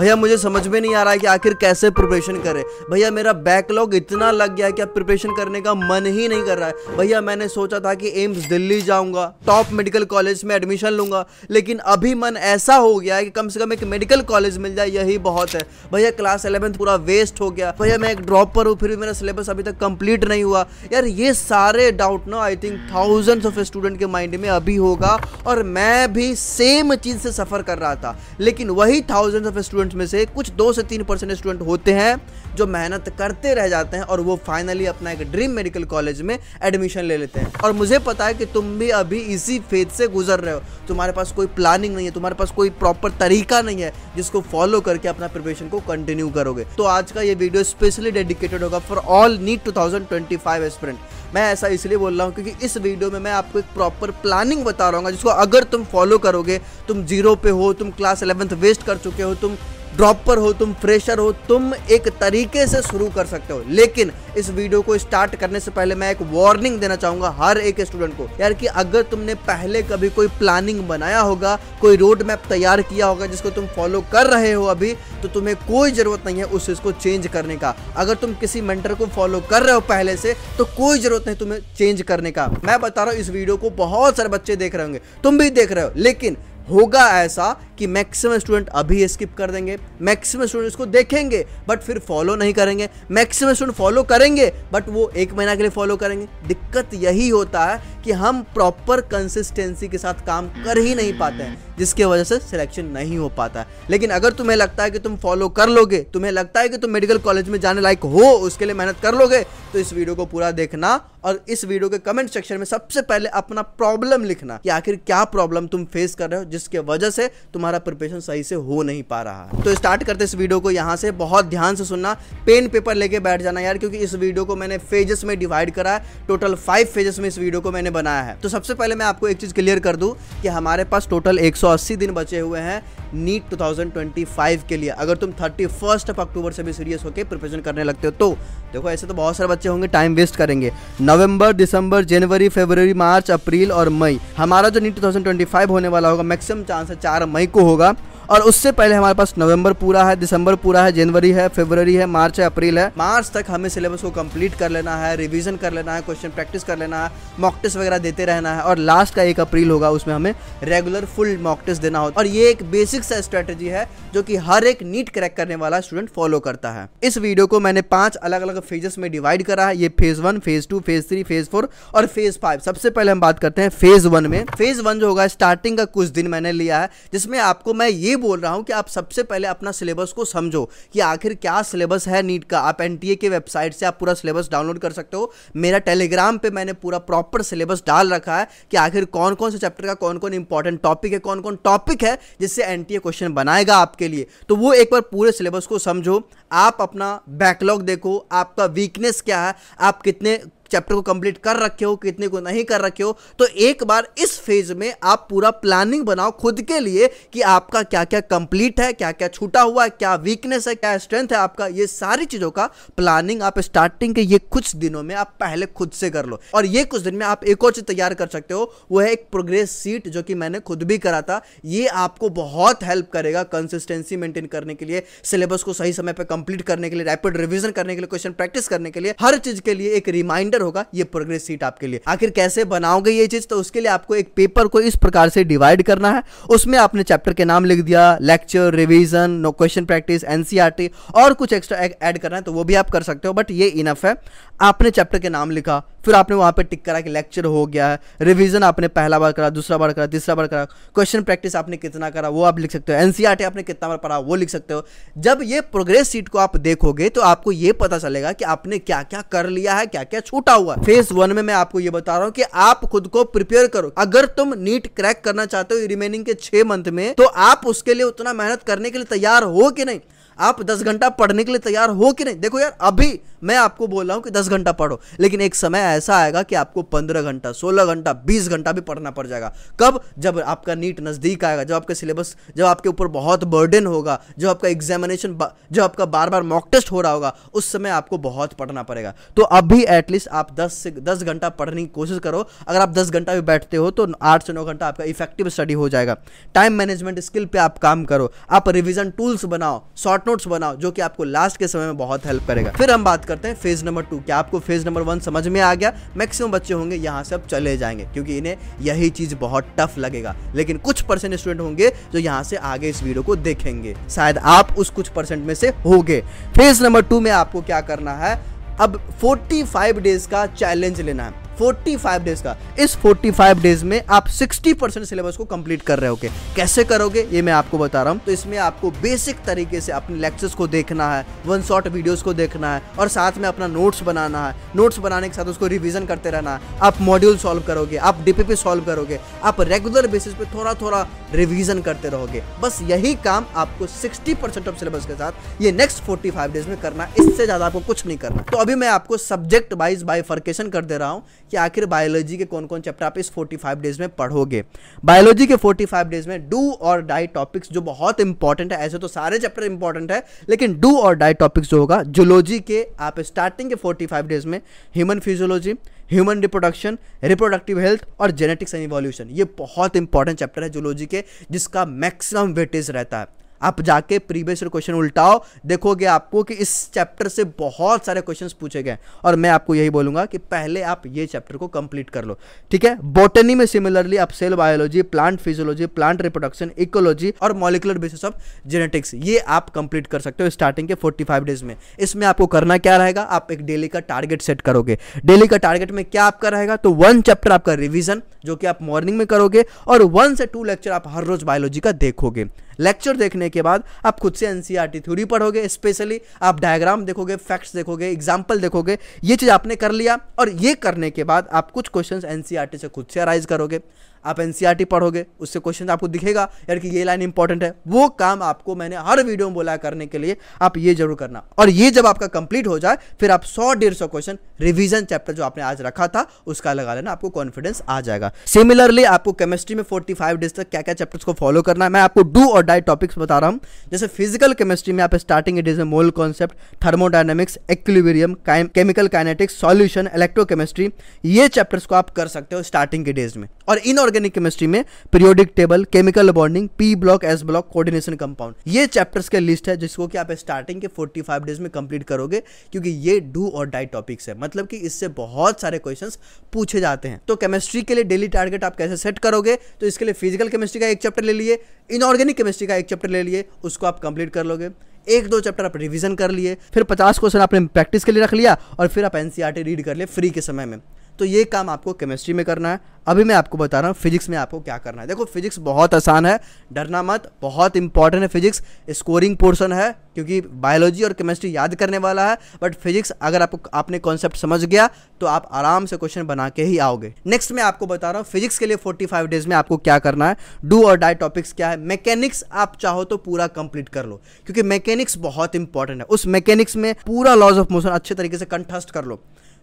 भैया मुझे समझ में नहीं आ रहा है कि आखिर कैसे प्रिपरेशन करें भैया मेरा बैकलॉग इतना लग गया है कि अब प्रिपरेशन करने का मन ही नहीं कर रहा है भैया मैंने सोचा था कि एम्स दिल्ली जाऊंगा टॉप मेडिकल कॉलेज में एडमिशन लूंगा लेकिन अभी मन ऐसा हो गया है कि कम से कम एक मेडिकल कॉलेज मिल जाए यही बहुत है भैया क्लास इलेवेंथ पूरा वेस्ट हो गया भैया मैं एक पर हूँ फिर भी मेरा सिलेबस अभी तक कंप्लीट नहीं हुआ यार ये सारे डाउट ना I think thousands of student के माइंड में अभी होगा और मैं भी सेम चीज़ से सफ़र कर रहा था लेकिन वही थाउजेंड्स ऑफ स्टूडेंट स्टूडेंट्स में से कुछ दो से तीन परसेंट स्टूडेंट होते हैं जो मेहनत करते रह जाते हैं और वो फाइनली अपना एक ड्रीम मेडिकल कॉलेज में एडमिशन ले लेते हैं और मुझे पता है कि तुम भी अभी इसी फेज से गुजर रहे हो तुम्हारे पास कोई प्लानिंग नहीं है तुम्हारे पास कोई प्रॉपर तरीका नहीं है जिसको फॉलो करके अपना प्रिपरेशन को कंटिन्यू करोगे तो आज का ये वीडियो स्पेशली डेडिकेटेड होगा for all NEET two thousand मैं ऐसा इसलिए बोल रहा हूँ क्योंकि इस वीडियो में मैं आपको एक प्रॉपर प्लानिंग बता रहा हूँ जिसको अगर तुम फॉलो करोगे तुम जीरो पे हो तुम क्लास इलेवंथ वेस्ट कर चुके हो तुम ड्रॉपर हो तुम फ्रेशर हो तुम एक तरीके से शुरू कर सकते हो लेकिन इस वीडियो को स्टार्ट करने से पहले मैं एक वार्निंग देना चाहूंगा हर एक स्टूडेंट को यार कि अगर तुमने पहले कभी कोई प्लानिंग बनाया होगा कोई रोड मैप तैयार किया होगा जिसको तुम फॉलो कर रहे हो अभी तो तुम्हें कोई ज़रूरत नहीं है उस चीज़ को चेंज करने का अगर तुम किसी मेंटर को फॉलो कर रहे हो पहले से तो कोई ज़रूरत नहीं तुम्हें चेंज करने का मैं बता रहा हूँ इस वीडियो को बहुत सारे बच्चे देख रहे होंगे तुम भी देख रहे हो लेकिन होगा ऐसा कि मैक्सिमम स्टूडेंट अभी स्किप कर देंगे मैक्सिमम स्टूडेंट इसको देखेंगे बट फिर फॉलो नहीं करेंगे मैक्सिमम स्टूडेंट फॉलो करेंगे बट वो एक महीना के लिए फॉलो करेंगे दिक्कत यही होता है कि हम प्रॉपर कंसिस्टेंसी के साथ काम कर ही नहीं पाते हैं जिसके वजह से सिलेक्शन नहीं हो पाता है लेकिन अगर तुम्हें लगता है कि तुम फॉलो कर लोगे तुम्हें लगता है कि तुम मेडिकल कॉलेज में जाने लायक हो उसके लिए मेहनत कर लोगे तो इस वीडियो को पूरा देखना और इस वीडियो के कमेंट सेक्शन में सबसे पहले अपना प्रॉब्लम लिखना कि आखिर क्या प्रॉब्लम तुम फेस कर रहे हो जिसके वजह से तुम्हारा हमारा प्रिपरेशन सही से हो नहीं पा रहा तो स्टार्ट करते इस वीडियो को यहाँ से बहुत ध्यान से सुनना पेन पेपर लेके बैठ जाना यार क्योंकि इस वीडियो को मैंने फेजेस में डिवाइड करा है टोटल फाइव फेजेस में इस वीडियो को मैंने बनाया है तो सबसे पहले मैं आपको एक चीज़ क्लियर कर दूँ कि हमारे पास टोटल एक दिन बचे हुए हैं नीट 2025 के लिए अगर तुम थर्टी फर्स्ट ऑफ अक्टूबर से भी सीरियस होकर प्रिपरेशन करने लगते हो तो देखो ऐसे तो बहुत सारे बच्चे होंगे टाइम वेस्ट करेंगे नवंबर दिसंबर जनवरी फेबररी मार्च अप्रैल और मई हमारा जो नीट 2025 होने वाला होगा मैक्सिमम चांस है चार मई को होगा और उससे पहले हमारे पास नवंबर पूरा है दिसंबर पूरा है जनवरी है फेबररी है मार्च है अप्रैल है मार्च तक हमें सिलेबस को कंप्लीट कर लेना है रिविजन कर लेना है क्वेश्चन प्रैक्टिस कर लेना है मॉक टेस्ट वगैरह देते रहना है और लास्ट का एक अप्रैल होगा उसमें हमें रेगुलर फुल मॉक टेस्ट देना होगा और ये एक बेसिक सा स्ट्रेटेजी है जो कि हर एक नीट क्रैक करने वाला स्टूडेंट फॉलो करता है इस वीडियो को मैंने पांच अलग अलग फेजेस में डिवाइड करा है ये phase one phase two phase three phase four और फेज फाइव सबसे पहले हम बात करते हैं फेज वन में फेज वन जो होगा स्टार्टिंग का कुछ दिन मैंने लिया है जिसमें आपको मैं ये बोल रहा हूँ कि आप सबसे पहले अपना सिलेबस को समझो कि आखिर क्या सिलेबस है नीट का आप एन के वेबसाइट से आप पूरा सिलेबस डाउनलोड कर सकते हो मेरा टेलीग्राम पे मैंने पूरा प्रॉपर सिलेबस डाल रखा है कि आखिर कौन कौन से चैप्टर का कौन कौन इंपॉर्टेंट टॉपिक है कौन कौन टॉपिक है जिससे एन क्वेश्चन बनाएगा आपके लिए तो वो एक बार पूरे सिलेबस को समझो आप अपना बैकलॉग देखो आपका वीकनेस क्या है आप कितने चैप्टर को कंप्लीट कर रखे हो कितने को नहीं कर रखे हो तो एक बार इस फेज में आप पूरा प्लानिंग बनाओ खुद के लिए कि आपका क्या क्या कंप्लीट है क्या क्या छूटा हुआ है क्या वीकनेस है क्या स्ट्रेंथ है आपका ये सारी चीज़ों का प्लानिंग आप स्टार्टिंग के ये कुछ दिनों में आप पहले खुद से कर लो और ये कुछ दिन में आप एक और चीज़ तैयार कर सकते हो वो है एक प्रोग्रेस सीट जो कि मैंने खुद भी करा था ये आपको बहुत हेल्प करेगा कंसिस्टेंसी मेंटेन करने के लिए सिलेबस को सही समय पर कंप्लीट करने के लिए रैपिड रिविजन करने के लिए क्वेश्चन प्रैक्टिस करने के लिए हर चीज़ के लिए एक रिमाइंडर क्लियर होगा ये प्रोग्रेस सीट आपके लिए आखिर कैसे बनाओगे ये चीज तो उसके लिए आपको एक पेपर को इस प्रकार से डिवाइड करना है उसमें आपने चैप्टर के नाम लिख दिया lecture revision no question practice NCERT और कुछ एक्स्ट्रा ऐड करना है तो वो भी आप कर सकते हो बट ये इनफ है आपने चैप्टर के नाम लिखा फिर आपने वहाँ पे टिक करा कि लेक्चर हो गया है रिवीजन आपने पहला बार करा दूसरा बार करा तीसरा बार करा क्वेश्चन प्रैक्टिस आपने कितना करा वो आप लिख सकते हो एन e आपने कितना बार पढ़ा वो लिख सकते हो जब ये प्रोग्रेस सीट को आप देखोगे तो आपको ये पता चलेगा कि आपने क्या क्या कर लिया है क्या क्या छूटा हुआ है फेज वन में मैं आपको ये बता रहा हूँ कि आप खुद को प्रिपेयर करो अगर तुम नीट क्रैक करना चाहते हो रिमेनिंग के छह मंथ में तो आप उसके लिए उतना मेहनत करने के लिए तैयार हो कि नहीं आप दस घंटा पढ़ने के लिए तैयार हो कि नहीं देखो यार अभी मैं आपको बोल रहा हूँ कि दस घंटा पढ़ो लेकिन एक समय ऐसा आएगा कि आपको पंद्रह घंटा सोलह घंटा बीस घंटा भी पढ़ना पड़ जाएगा कब जब आपका नीट नज़दीक आएगा जब आपका सिलेबस जब आपके ऊपर बहुत बर्डन होगा जब आपका एग्जामिनेशन जब आपका बार बार मॉक टेस्ट हो रहा होगा उस समय आपको बहुत पढ़ना पड़ेगा तो अभी एटलीस्ट आप दस से दस घंटा पढ़ने की कोशिश करो अगर आप दस घंटा भी बैठते हो तो आठ से नौ घंटा आपका इफेक्टिव स्टडी हो जाएगा टाइम मैनेजमेंट स्किल पर आप काम करो आप रिविजन टूल्स बनाओ शॉर्ट नोट्स बनाओ जो कि आपको लास्ट के समय में बहुत हेल्प करेगा फिर हम बात करते हैं फेज नंबर टू क्या आपको फेज नंबर वन समझ में आ गया मैक्सिमम बच्चे होंगे यहाँ से अब चले जाएंगे क्योंकि इन्हें यही चीज बहुत टफ लगेगा लेकिन कुछ परसेंट स्टूडेंट होंगे जो यहाँ से आगे इस वीडियो को देखेंगे शायद आप उस कुछ परसेंट में से हो फेज नंबर टू में आपको क्या करना है अब 45 डेज का चैलेंज लेना है 45 डेज का इस 45 डेज में आप 60 परसेंट सिलेबस को कंप्लीट कर रहे होगे कैसे करोगे ये मैं आपको बता रहा हूँ तो इसमें आपको बेसिक तरीके से अपने लेक्चर्स को देखना है वन शॉट वीडियोज़ को देखना है और साथ में अपना नोट्स बनाना है नोट्स बनाने के साथ उसको रिविजन करते रहना है आप मॉड्यूल सॉल्व करोगे आप डीपीपी सॉल्व करोगे आप रेगुलर बेसिस पे थोड़ा थोड़ा रिविजन करते रहोगे बस यही काम आपको सिक्सटी ऑफ सिलेबस के साथ ये नेक्स्ट फोर्टी डेज में करना इससे ज़्यादा आपको कुछ नहीं करना तो अभी मैं आपको सब्जेक्ट वाइज बाइफर्केशन कर दे रहा हूँ कि आखिर बायोलॉजी के कौन कौन चैप्टर आप इस 45 डेज में पढ़ोगे बायोलॉजी के 45 डेज में डू और डाई टॉपिक्स जो बहुत इंपॉर्टेंट है ऐसे तो सारे चैप्टर इंपॉर्टेंट है लेकिन डू और डाई टॉपिक्स जो होगा जूलॉजी के आप स्टार्टिंग के 45 डेज में human physiology human reproduction reproductive health और जेनेटिक्स एंड इवोल्यूशन ये बहुत इंपॉर्टेंट चैप्टर है जूलॉजी के जिसका मैक्सिमम वेटेज रहता है आप जाके प्रीवियस क्वेश्चन उल्टाओ देखोगे आपको कि इस चैप्टर से बहुत सारे क्वेश्चन पूछे गए और मैं आपको यही बोलूंगा कि पहले आप ये चैप्टर को कंप्लीट कर लो ठीक है बोटनी में सिमिलरली आप cell biology plant physiology plant reproduction ecology और मॉलिकुलर बेसिस ऑफ जेनेटिक्स ये आप कंप्लीट कर सकते हो स्टार्टिंग के फोर्टी डेज में इसमें आपको करना क्या रहेगा आप एक डेली का टारगेट सेट करोगे डेली का टारगेट में क्या आपका रहेगा तो वन चैप्टर आपका रिविजन जो कि आप मॉर्निंग में करोगे और वन से टू लेक्चर आप हर रोज बायोलॉजी का देखोगे लेक्चर देखने के बाद आप खुद से एनसीईआरटी थ्योरी e पढ़ोगे स्पेशली आप डायग्राम देखोगे फैक्ट्स देखोगे एग्जाम्पल देखोगे ये चीज़ आपने कर लिया और ये करने के बाद आप कुछ क्वेश्चन एनसीईआरटी e से खुद से अराइज करोगे आप एन e पढ़ोगे उससे क्वेश्चन तो आपको दिखेगा यार कि ये लाइन इंपॉर्टेंट है वो काम आपको मैंने हर वीडियो में बोला करने के लिए आप ये जरूर करना और ये जब आपका कंप्लीट हो जाए फिर आप सौ डेढ़ सौ क्वेश्चन रिविजन चैप्टर जो आपने आज रखा था उसका लगा लेना आपको कॉन्फिडेंस आ जाएगा सिमिलरली आपको केमिस्ट्री में फोर्टी फाइव डेज तक क्या क्या चैप्टर्स को फॉलो करना है मैं आपको डू और डाई टॉपिक्स बता रहा हूँ जैसे फिजिकल केमिस्ट्री में आप स्टार्टिंग डेज में mole concept thermodynamics equilibrium chemical kinetics solution electrochemistry ये चैप्टर्स को आप कर सकते हो स्टार्टिंग के डेज में और इन और ऑर्गेनिक केमिस्ट्री में periodic table chemical bonding P block S block coordination compound ये चैप्टर्स के लिस्ट है जिसको कि आप स्टार्टिंग के 45 डेज में कंप्लीट करोगे क्योंकि ये डू और डाई टॉपिक्स है मतलब कि इससे बहुत सारे क्वेश्चंस पूछे जाते हैं तो केमिस्ट्री के लिए डेली टारगेट आप कैसे सेट करोगे तो इसके लिए फिजिकल केमिस्ट्री का एक चैप्टर ले लिए इनऑर्गेनिक केमिस्ट्री का एक चैप्टर ले लिए उसको आप कंप्लीट कर लोगे एक दो चैप्टर आप रिवीजन कर लिए फिर पचास क्वेश्चन आपने प्रैक्टिस के लिए रख लिया और फिर आप एनसीईआरटी रीड e कर लिए फ्री के समय में तो ये काम आपको केमिस्ट्री में करना है अभी मैं आपको बता रहा हूँ फिजिक्स में आपको क्या करना है देखो फिजिक्स बहुत आसान है डरना मत बहुत इंपॉर्टेंट है फिजिक्स स्कोरिंग पोर्शन है क्योंकि बायोलॉजी और केमिस्ट्री याद करने वाला है बट फिजिक्स अगर आपको आपने कॉन्सेप्ट समझ गया तो आप आराम से क्वेश्चन बना के ही आओगे नेक्स्ट मैं आपको बता रहा हूँ फिजिक्स के लिए फोर्टी डेज में आपको क्या करना है डू और डाई टॉपिक्स क्या है मैकेनिक्स आप चाहो तो पूरा कंप्लीट कर लो क्योंकि मैकेनिक्स बहुत इंपॉर्टेंट है उस मैकेनिक्स में पूरा लॉज ऑफ मोशन अच्छे तरीके से कंठस्ट कर लो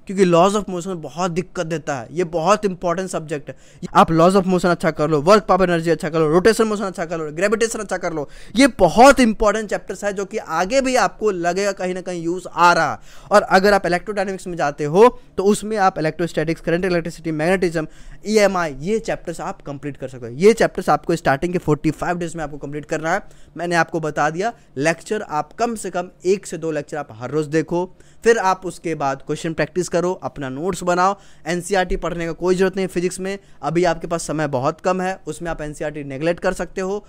क्योंकि लॉज ऑफ मोशन बहुत दिक्कत देता है ये बहुत इंपॉर्टेंट सब्जेक्ट है आप लॉज ऑफ मोशन अच्छा कर लो वर्क पावर एनर्जी अच्छा कर लो रोटेशन मोशन अच्छा कर लो ग्रेविटेशन अच्छा कर लो ये बहुत इंपॉर्टेंट चैप्टर्स है जो कि आगे भी आपको लगेगा कहीं ना कहीं यूज आ रहा और अगर आप इलेक्ट्रोडाइनमिक्स में जाते हो तो उसमें आप इलेक्ट्रोस्टैटिक्स करंट इलेक्ट्रिसिटी मैग्नेटिज्म ई ये चैप्टर्स आप कंप्लीट कर सकते हो ये चैप्टर्स आपको स्टार्टिंग के फोर्टी डेज में आपको कंप्लीट करना है मैंने आपको बता दिया लेक्चर आप कम से कम एक से दो लेक्चर आप हर रोज़ देखो फिर आप उसके बाद क्वेश्चन प्रैक्टिस कर करो अपना नोट्स बनाओ एन e पढ़ने का कोई ज़रूरत नहीं फिजिक्स में अभी आपके पास समय बहुत कम है उसमें आप एन नेगलेक्ट e कर सकते हो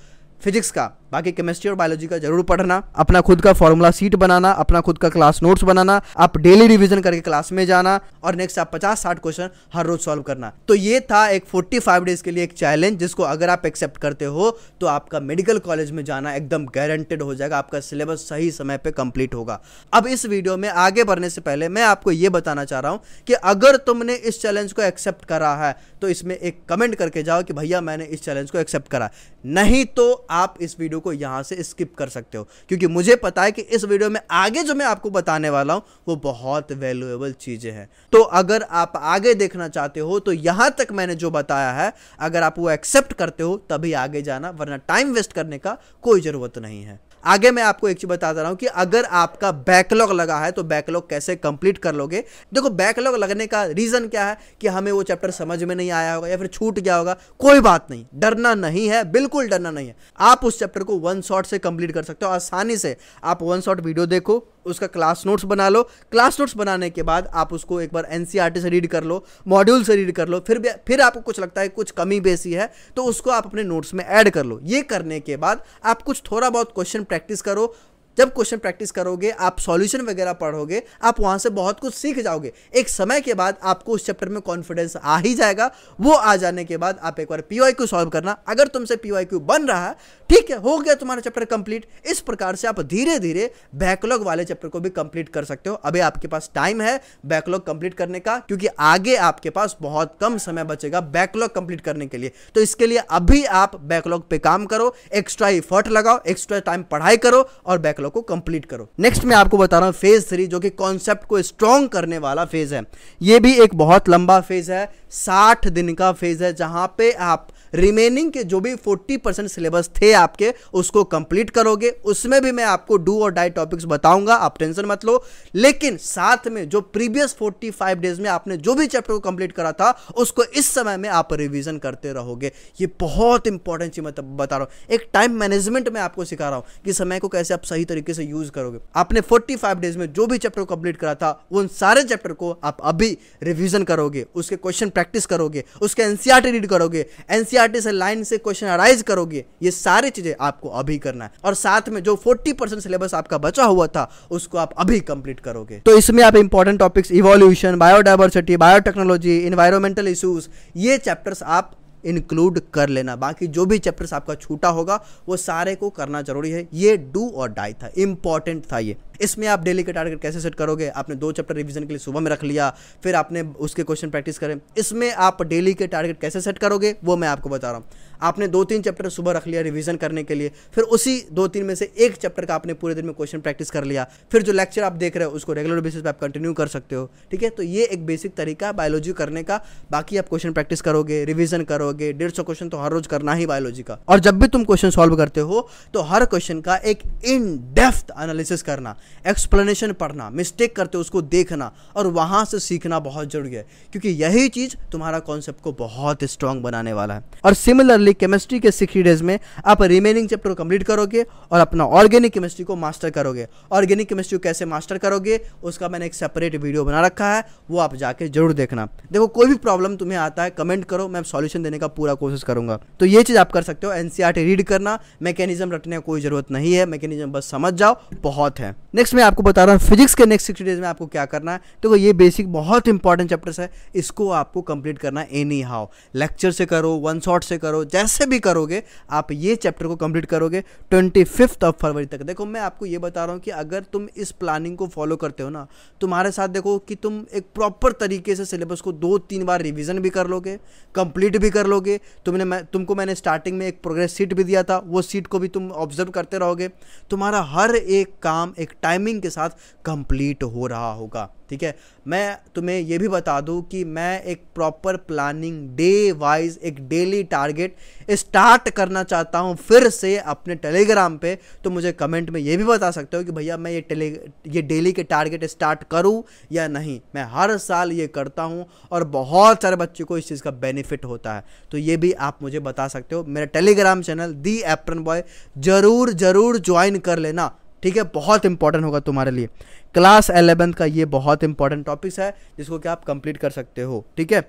फिजिक्स का बाकी केमिस्ट्री और बायोलॉजी का जरूर पढ़ना अपना खुद का फॉर्मूला सीट बनाना अपना खुद का क्लास नोट्स बनाना आप डेली रिविजन करके क्लास में जाना और नेक्स्ट आप पचास साठ क्वेश्चन हर रोज सॉल्व करना तो ये था एक फोर्टी फाइव डेज के लिए एक चैलेंज जिसको अगर आप एक्सेप्ट करते हो तो आपका मेडिकल कॉलेज में जाना एकदम गारंटेड हो जाएगा आपका सिलेबस सही समय पर कंप्लीट होगा अब इस वीडियो में आगे बढ़ने से पहले मैं आपको ये बताना चाह रहा हूँ कि अगर तुमने इस चैलेंज को एक्सेप्ट करा है तो इसमें एक कमेंट करके जाओ कि भैया मैंने इस चैलेंज को एक्सेप्ट करा नहीं तो आप इस वीडियो वीडियो को यहाँ से स्किप कर सकते हो क्योंकि मुझे पता है कि इस वीडियो में आगे जो मैं आपको बताने वाला हूँ वो बहुत वैल्यूएबल चीज़ें हैं तो अगर आप आगे देखना चाहते हो तो यहाँ तक मैंने जो बताया है अगर आप वो एक्सेप्ट करते हो तभी आगे जाना वरना टाइम वेस्ट करने का कोई ज़रूरत नहीं है आगे मैं आपको एक चीज बता रहा हूं कि अगर आपका बैकलॉग लगा है तो बैकलॉग कैसे कंप्लीट कर लोगे देखो बैकलॉग लगने का रीज़न क्या है कि हमें वो चैप्टर समझ में नहीं आया होगा या फिर छूट गया होगा कोई बात नहीं डरना नहीं है बिल्कुल डरना नहीं है आप उस चैप्टर को वन शॉट से कंप्लीट कर सकते हो आसानी से आप वन शॉट वीडियो देखो उसका क्लास नोट्स बना लो क्लास नोट्स बनाने के बाद आप उसको एक बार एन e से रीड कर लो मॉड्यूल से रीड कर लो फिर भी फिर आपको कुछ लगता है कुछ कमी बेसी है तो उसको आप अपने नोट्स में ऐड कर लो ये करने के बाद आप कुछ थोड़ा बहुत क्वेश्चन प्रैक्टिस करो जब क्वेश्चन प्रैक्टिस करोगे आप सॉल्यूशन वगैरह पढ़ोगे आप वहां से बहुत कुछ सीख जाओगे एक समय के बाद आपको उस चैप्टर में कॉन्फिडेंस आ ही जाएगा वो आ जाने के बाद आप एक बार पी क्यू सॉल्व करना अगर तुमसे पी क्यू बन रहा है ठीक है हो गया तुम्हारा चैप्टर कंप्लीट इस प्रकार से आप धीरे धीरे बैकलॉग वाले चैप्टर को भी कंप्लीट कर सकते हो अभी आपके पास टाइम है बैकलॉग कंप्लीट करने का क्योंकि आगे आपके पास बहुत कम समय बचेगा बैकलॉग कंप्लीट करने के लिए तो इसके लिए अभी आप बैकलॉग पे काम करो एक्स्ट्रा इफर्ट लगाओ एक्स्ट्रा टाइम पढ़ाई करो और बैकलॉग वालों को कंप्लीट करो नेक्स्ट मैं आपको बता रहा हूँ फेज थ्री जो कि कॉन्सेप्ट को स्ट्रॉन्ग करने वाला फेज है ये भी एक बहुत लंबा फेज है साठ दिन का फेज है जहाँ पे आप रिमेनिंग के जो भी 40 परसेंट सिलेबस थे आपके उसको कंप्लीट करोगे उसमें भी मैं आपको डू और डाई टॉपिक्स बताऊंगा आप टेंशन मत लो लेकिन साथ में जो प्रीवियस 45 डेज में आपने जो भी चैप्टर को कंप्लीट करा था उसको इस समय में आप रिविजन करते रहोगे ये बहुत इंपॉर्टेंट चीज मैं बता रहा हूँ एक टाइम मैनेजमेंट में आपको सिखा रहा हूँ कि समय को कैसे आप सही तरीके से यूज करोगे आपने फोर्टी डेज में जो भी चैप्टर कंप्लीट करा था उन सारे चैप्टर को आप अभी रिविजन करोगे उसके क्वेश्चन प्रैक्टिस करोगे उसके एनसीआरटी रीड e करोगे एनसीआर एनसीईआरटी से लाइन से क्वेश्चन अराइज करोगे ये सारी चीजें आपको अभी करना है और साथ में जो 40 परसेंट सिलेबस आपका बचा हुआ था उसको आप अभी कंप्लीट करोगे तो इसमें आप important topics evolution biodiversity biotechnology environmental issues ये चैप्टर्स आप इंक्लूड कर लेना बाकी जो भी चैप्टर्स आपका छूटा होगा वो सारे को करना जरूरी है ये डू और डाई था इंपॉर्टेंट था ये इसमें आप डेली के टारगेट कैसे सेट करोगे आपने दो चैप्टर रिविजन के लिए सुबह में रख लिया फिर आपने उसके क्वेश्चन प्रैक्टिस करें इसमें आप डेली के टारगेट कैसे सेट करोगे वो मैं आपको बता रहा हूँ आपने दो तीन चैप्टर सुबह रख लिया रिवीजन करने के लिए फिर उसी दो तीन में से एक चैप्टर का आपने पूरे दिन में क्वेश्चन प्रैक्टिस कर लिया फिर जो लेक्चर आप देख रहे हो उसको रेगुलर बेसिस पर आप कंटिन्यू कर सकते हो ठीक है तो ये एक बेसिक तरीका बायोलॉजी करने का बाकी आप क्वेश्चन प्रैक्टिस करोगे रिविजन करोगे डेढ़ सौ क्वेश्चन तो हर रोज करना ही बायोलॉजी का और जब भी तुम क्वेश्चन सॉल्व करते हो तो हर क्वेश्चन का एक इन डेप्थ एनालिसिस करना एक्सप्लेनेशन पढ़ना मिस्टेक करते उसको देखना और वहाँ से सीखना बहुत जरूरी है क्योंकि यही चीज़ तुम्हारा कॉन्सेप्ट को बहुत स्ट्रांग बनाने वाला है और सिमिलरली केमिस्ट्री के सिक्सटी डेज में आप रिमेनिंग चैप्टर कंप्लीट करोगे और अपना ऑर्गेनिक केमिस्ट्री को मास्टर करोगे ऑर्गेनिक केमिस्ट्री कैसे मास्टर करोगे उसका मैंने एक सेपरेट वीडियो बना रखा है वो आप जाके जरूर देखना देखो कोई भी प्रॉब्लम तुम्हें आता है कमेंट करो मैं सॉल्यूशन देने का पूरा कोशिश करूंगा तो ये चीज़ आप कर सकते हो एनसीआर रीड e करना मैकेनिज्म रटने की कोई ज़रूरत नहीं है मैकेनिज्म बस समझ जाओ बहुत है नेक्स्ट मैं आपको बता रहा हूँ फिजिक्स के नेक्स्ट सिक्सटी डेज में आपको क्या करना है देखो तो ये बेसिक बहुत इंपॉर्टेंट चैप्टर्स है इसको आपको कंप्लीट करना है एनी हाउ लेक्चर से करो वन शॉट से करो जैसे भी करोगे आप ये चैप्टर को कंप्लीट करोगे ट्वेंटी फिफ्थ ऑफ फरवरी तक देखो मैं आपको ये बता रहा हूँ कि अगर तुम इस प्लानिंग को फॉलो करते हो ना तुम्हारे साथ देखो कि तुम एक प्रॉपर तरीके से सिलेबस को दो तीन बार रिविज़न भी कर लोगे कंप्लीट भी कर लोगे तुमने मैं तुमको मैंने स्टार्टिंग में एक प्रोग्रेस सीट भी दिया था वो सीट को भी तुम ऑब्जर्व करते रहोगे तुम्हारा हर एक काम एक टाइम टाइमिंग के साथ कंप्लीट हो रहा होगा ठीक है मैं तुम्हें ये भी बता दूं कि मैं एक प्रॉपर प्लानिंग डे वाइज एक डेली टारगेट स्टार्ट करना चाहता हूँ फिर से अपने टेलीग्राम पे तो मुझे कमेंट में ये भी बता सकते हो कि भैया मैं ये टेले ये डेली के टारगेट स्टार्ट करूँ या नहीं मैं हर साल ये करता हूँ और बहुत सारे बच्चों को इस चीज़ का बेनिफिट होता है तो ये भी आप मुझे बता सकते हो मेरा Telegram channel The Apron Boy ज़रूर ज़रूर ज्वाइन कर लेना ठीक है बहुत इंपॉर्टेंट होगा तुम्हारे लिए क्लास एलेवेंथ का ये बहुत इंपॉर्टेंट टॉपिक्स है जिसको कि आप कंप्लीट कर सकते हो ठीक है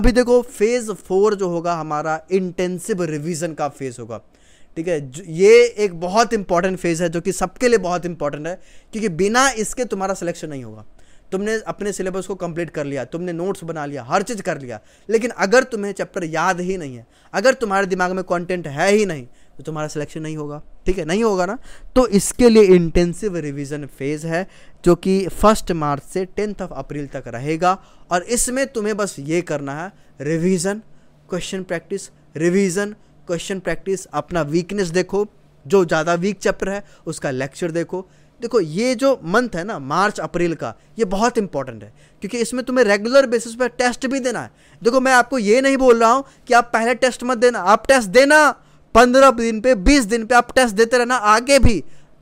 अभी देखो फेज़ फोर जो होगा हमारा इंटेंसिव रिवीजन का फेज़ होगा ठीक है ये एक बहुत इंपॉर्टेंट फेज़ है जो कि सबके लिए बहुत इंपॉर्टेंट है क्योंकि बिना इसके तुम्हारा सिलेक्शन नहीं होगा तुमने अपने सिलेबस को कंप्लीट कर लिया तुमने नोट्स बना लिया हर चीज़ कर लिया लेकिन अगर तुम्हें चैप्टर याद ही नहीं है अगर तुम्हारे दिमाग में कंटेंट है ही नहीं तो तुम्हारा सिलेक्शन नहीं होगा ठीक है नहीं होगा ना तो इसके लिए इंटेंसिव रिवीजन फेज़ है जो कि फर्स्ट मार्च से टेंथ ऑफ अप्रैल तक रहेगा और इसमें तुम्हें बस ये करना है revision question practice revision question practice अपना वीकनेस देखो जो ज़्यादा वीक चैप्टर है उसका लेक्चर देखो देखो ये जो मंथ है ना मार्च अप्रैल का ये बहुत इंपॉर्टेंट है क्योंकि इसमें तुम्हें रेगुलर बेसिस पर टेस्ट भी देना है देखो मैं आपको ये नहीं बोल रहा हूँ कि आप पहले टेस्ट मत देना आप टेस्ट देना पंद्रह दिन पे बीस दिन पे आप टेस्ट देते रहना आगे भी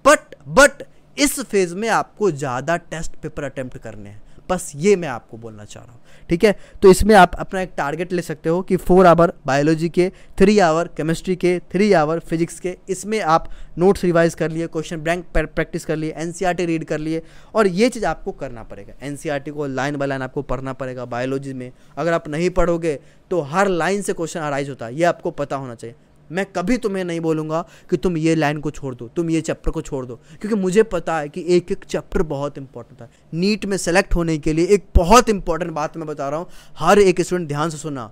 बट बट इस फेज में आपको ज़्यादा टेस्ट पेपर अटेम्प्ट करने हैं बस ये मैं आपको बोलना चाह रहा हूँ ठीक है तो इसमें आप अपना एक टारगेट ले सकते हो कि फोर आवर बायोलॉजी के थ्री आवर केमिस्ट्री के थ्री आवर फिजिक्स के इसमें आप नोट्स रिवाइज कर लिए क्वेश्चन बैंक प्रैक्टिस कर लिए एन रीड e कर लिए और ये चीज़ आपको करना पड़ेगा एन e को लाइन बाय लाइन आपको पढ़ना पड़ेगा बायोलॉजी में अगर आप नहीं पढ़ोगे तो हर लाइन से क्वेश्चन अराइज होता है ये आपको पता होना चाहिए मैं कभी तुम्हें नहीं बोलूँगा कि तुम ये लाइन को छोड़ दो तुम ये चैप्टर को छोड़ दो क्योंकि मुझे पता है कि एक एक चैप्टर बहुत इंपॉर्टेंट है नीट में सेलेक्ट होने के लिए एक बहुत इंपॉर्टेंट बात मैं बता रहा हूँ हर एक स्टूडेंट ध्यान से सुना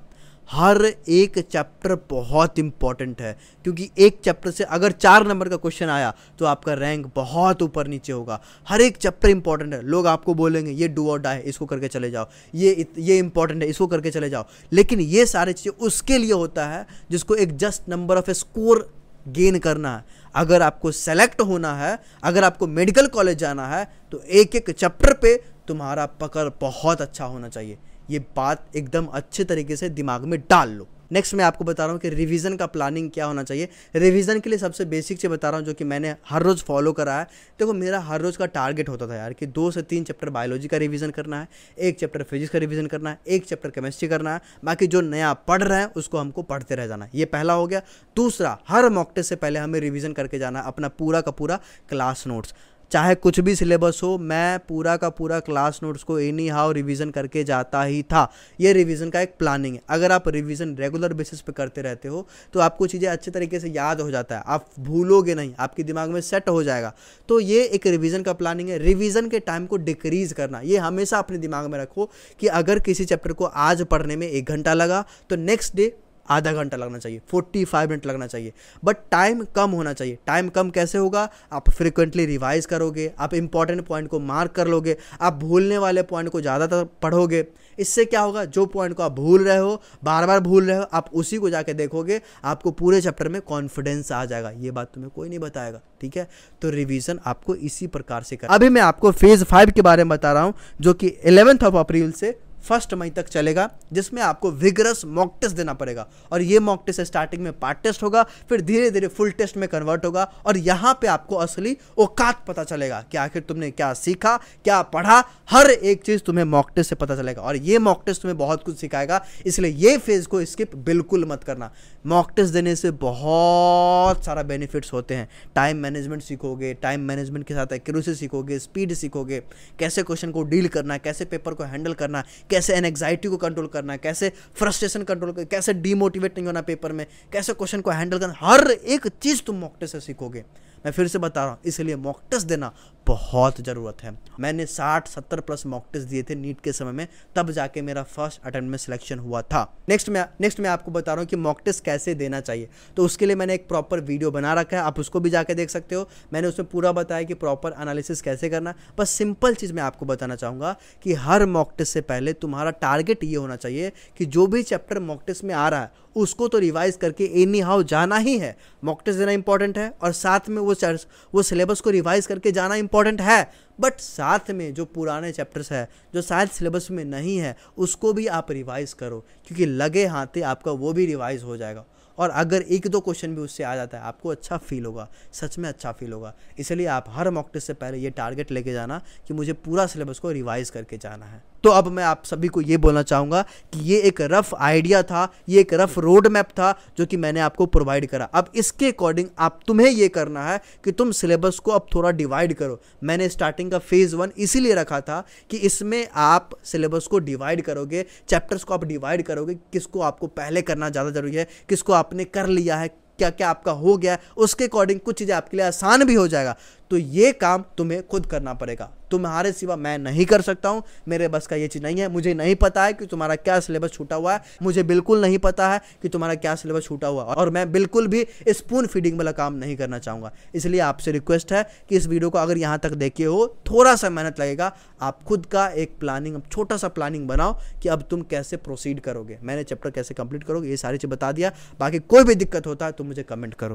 हर एक चैप्टर बहुत इंपॉर्टेंट है क्योंकि एक चैप्टर से अगर चार नंबर का क्वेश्चन आया तो आपका रैंक बहुत ऊपर नीचे होगा हर एक चैप्टर इंपॉर्टेंट है लोग आपको बोलेंगे ये डू और है इसको करके चले जाओ ये ये इंपॉर्टेंट है इसको करके चले जाओ लेकिन ये सारी चीज़ें उसके लिए होता है जिसको एक just number of a score gain करना है अगर आपको सेलेक्ट होना है अगर आपको मेडिकल कॉलेज जाना है तो एक एक चैप्टर पे तुम्हारा पकड़ बहुत अच्छा होना चाहिए ये बात एकदम अच्छे तरीके से दिमाग में डाल लो नेक्स्ट मैं आपको बता रहा हूँ कि रिवीजन का प्लानिंग क्या होना चाहिए रिवीजन के लिए सबसे बेसिक से बता रहा हूँ जो कि मैंने हर रोज़ फॉलो करा है देखो मेरा हर रोज़ का टारगेट होता था यार कि दो से तीन चैप्टर बायोलॉजी का रिवीजन करना है एक चैप्टर फिजिक्स का रिवीजन करना है एक चैप्टर केमिस्ट्री करना है बाकी जो नया पढ़ रहे हैं उसको हमको पढ़ते रह जाना ये पहला हो गया दूसरा हर मॉक टेस्ट से पहले हमें रिविज़न करके जाना अपना पूरा का पूरा क्लास नोट्स चाहे कुछ भी सिलेबस हो मैं पूरा का पूरा क्लास नोट्स को एनी हाउ रिविज़न करके जाता ही था ये रिविज़न का एक प्लानिंग है अगर आप रिविज़न रेगुलर बेसिस पे करते रहते हो तो आपको चीज़ें अच्छे तरीके से याद हो जाता है आप भूलोगे नहीं आपके दिमाग में सेट हो जाएगा तो ये एक रिविज़न का प्लानिंग है रिविज़न के टाइम को डिक्रीज़ करना ये हमेशा अपने दिमाग में रखो कि अगर किसी चैप्टर को आज पढ़ने में एक घंटा लगा तो नेक्स्ट डे आधा घंटा लगना चाहिए फोर्टी फाइव मिनट लगना चाहिए बट टाइम कम होना चाहिए टाइम कम कैसे होगा आप फ्रिक्वेंटली रिवाइज करोगे आप इंपॉर्टेंट पॉइंट को मार्क कर लोगे आप भूलने वाले पॉइंट को ज़्यादातर पढ़ोगे इससे क्या होगा जो पॉइंट को आप भूल रहे हो बार बार भूल रहे हो आप उसी को जाके देखोगे आपको पूरे चैप्टर में कॉन्फिडेंस आ जाएगा ये बात तुम्हें कोई नहीं बताएगा ठीक है तो रिवीजन आपको इसी प्रकार से कर अभी मैं आपको फेज़ फाइव के बारे में बता रहा हूँ जो कि इलेवेंथ ऑफ अप्रैल से फर्स्ट मई तक चलेगा जिसमें आपको विगरस मॉक टेस्ट देना पड़ेगा और ये मॉक टेस्ट स्टार्टिंग में पार्ट टेस्ट होगा फिर धीरे धीरे फुल टेस्ट में कन्वर्ट होगा और यहाँ पे आपको असली औकात पता चलेगा कि आखिर तुमने क्या सीखा क्या पढ़ा हर एक चीज़ तुम्हें मॉक टेस्ट से पता चलेगा और ये मॉक टेस्ट तुम्हें बहुत कुछ सिखाएगा इसलिए ये फेज़ को स्किप बिल्कुल मत करना मॉक टेस्ट देने से बहुत सारा बेनिफिट्स होते हैं टाइम मैनेजमेंट सीखोगे टाइम मैनेजमेंट के साथ एक्यूरेसी सीखोगे स्पीड सीखोगे कैसे क्वेश्चन को डील करना कैसे पेपर को हैंडल करना कैसे एनजाइटी को कंट्रोल करना है कैसे फ्रस्ट्रेशन कंट्रोल करना कैसे डीमोटिवेट नहीं होना पेपर में कैसे क्वेश्चन को हैंडल करना हर एक चीज़ तुम मॉक टेस्ट से सीखोगे मैं फिर से बता रहा हूँ इसलिए मॉक टेस्ट देना बहुत ज़रूरत है मैंने 60-70 प्लस मॉक टेस्ट दिए थे नीट के समय में तब जाके मेरा फर्स्ट अटेम्प्ट में सिलेक्शन हुआ था नेक्स्ट मैं नेक्स्ट मैं आपको बता रहा हूँ कि मॉक टेस्ट कैसे देना चाहिए तो उसके लिए मैंने एक प्रॉपर वीडियो बना रखा है आप उसको भी जाके देख सकते हो मैंने उसमें पूरा बताया कि प्रॉपर एनालिसिस कैसे करना बस सिंपल चीज़ मैं आपको बताना चाहूँगा कि हर मॉक टेस्ट से पहले तुम्हारा टारगेट ये होना चाहिए कि जो भी चैप्टर मॉक टेस्ट में आ रहा है उसको तो रिवाइज करके एनी हाउ जाना ही है मॉक टेस्ट देना इंपॉर्टेंट है और साथ में वो चर्स वो सिलेबस को रिवाइज करके जाना इंपॉर्टेंट है बट साथ में जो पुराने चैप्टर्स है जो शायद सिलेबस में नहीं है उसको भी आप रिवाइज़ करो क्योंकि लगे हाथे आपका वो भी रिवाइज़ हो जाएगा और अगर एक दो क्वेश्चन भी उससे आ जाता है आपको अच्छा फील होगा सच में अच्छा फील होगा इसलिए आप हर मॉक टेस्ट से पहले ये टारगेट लेके जाना कि मुझे पूरा सिलेबस को रिवाइज़ करके जाना है तो अब मैं आप सभी को ये बोलना चाहूँगा कि ये एक रफ़ आइडिया था ये एक रफ़ रोड मैप था जो कि मैंने आपको प्रोवाइड करा अब इसके अकॉर्डिंग आप तुम्हें ये करना है कि तुम सिलेबस को अब थोड़ा डिवाइड करो मैंने स्टार्टिंग का फेज़ वन इसीलिए रखा था कि इसमें आप सिलेबस को डिवाइड करोगे चैप्टर्स को आप डिवाइड करोगे किसको आपको पहले करना ज़्यादा ज़रूरी है किसको आपने कर लिया है क्या क्या आपका हो गया उसके अकॉर्डिंग कुछ चीज़ें आपके लिए आसान भी हो जाएगा तो ये काम तुम्हें खुद करना पड़ेगा तुम्हारे सिवा मैं नहीं कर सकता हूँ मेरे बस का ये चीज़ नहीं है मुझे नहीं पता है कि तुम्हारा क्या सिलेबस छूटा हुआ है मुझे बिल्कुल नहीं पता है कि तुम्हारा क्या सिलेबस छूटा हुआ और मैं बिल्कुल भी स्पून फीडिंग वाला काम नहीं करना चाहूँगा इसलिए आपसे रिक्वेस्ट है कि इस वीडियो को अगर यहाँ तक देखे हो थोड़ा सा मेहनत लगेगा आप खुद का एक प्लानिंग छोटा सा प्लानिंग बनाओ कि अब तुम कैसे प्रोसीड करोगे मैंने चैप्टर कैसे कंप्लीट करोगे ये सारी चीज़ बता दिया बाकी कोई भी दिक्कत होता है तो मुझे कमेंट करो